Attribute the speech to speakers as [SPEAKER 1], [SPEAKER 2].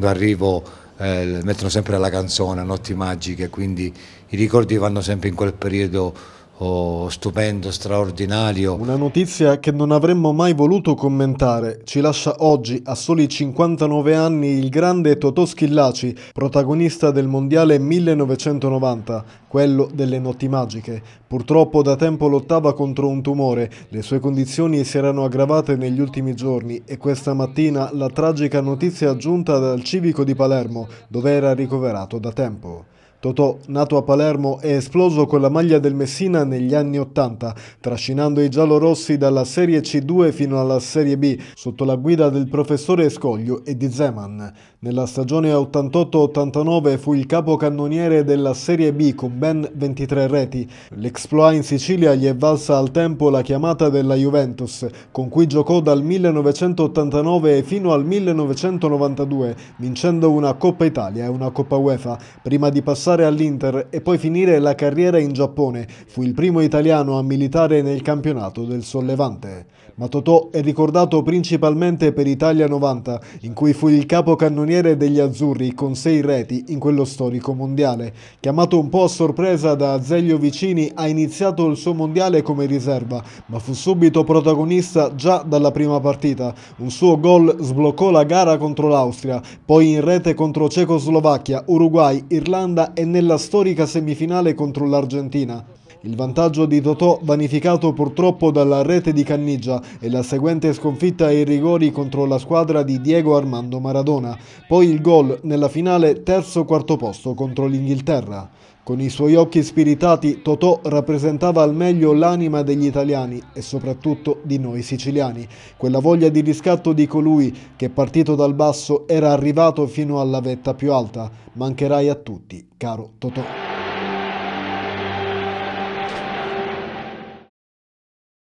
[SPEAKER 1] Quando arrivo eh, mettono sempre la canzone, Notti Magiche, quindi i ricordi vanno sempre in quel periodo oh, stupendo, straordinario. Una notizia che non avremmo mai voluto commentare. Ci lascia oggi, a soli 59 anni, il grande Totò Schillaci, protagonista del Mondiale 1990, quello delle notti magiche. Purtroppo da tempo lottava contro un tumore, le sue condizioni si erano aggravate negli ultimi giorni e questa mattina la tragica notizia giunta dal civico di Palermo, dove era ricoverato da tempo. Totò, nato a Palermo, è esploso con la maglia del Messina negli anni 80, trascinando i giallorossi dalla Serie C2 fino alla Serie B, sotto la guida del professore Scoglio e di Zeman. Nella stagione 88-89 fu il capocannoniere della Serie B con ben 23 reti. L'exploit in Sicilia gli è valsa al tempo la chiamata della Juventus, con cui giocò dal 1989 fino al 1992, vincendo una Coppa Italia e una Coppa UEFA, prima di passare all'Inter e poi finire la carriera in Giappone. Fu il primo italiano a militare nel campionato del Sollevante, ma Totò è ricordato principalmente per Italia 90, in cui fu il capocannoniere degli azzurri con sei reti in quello storico mondiale. Chiamato un po' a sorpresa da Azeglio Vicini, ha iniziato il suo mondiale come riserva, ma fu subito protagonista già dalla prima partita. Un suo gol sbloccò la gara contro l'Austria, poi in rete contro Cecoslovacchia, Uruguay, Irlanda e nella storica semifinale contro l'Argentina. Il vantaggio di Totò vanificato purtroppo dalla rete di Cannigia e la seguente sconfitta ai rigori contro la squadra di Diego Armando Maradona, poi il gol nella finale terzo-quarto posto contro l'Inghilterra. Con i suoi occhi spiritati Totò rappresentava al meglio l'anima degli italiani e soprattutto di noi siciliani, quella voglia di riscatto di colui che partito dal basso era arrivato fino alla vetta più alta. Mancherai a tutti, caro Totò.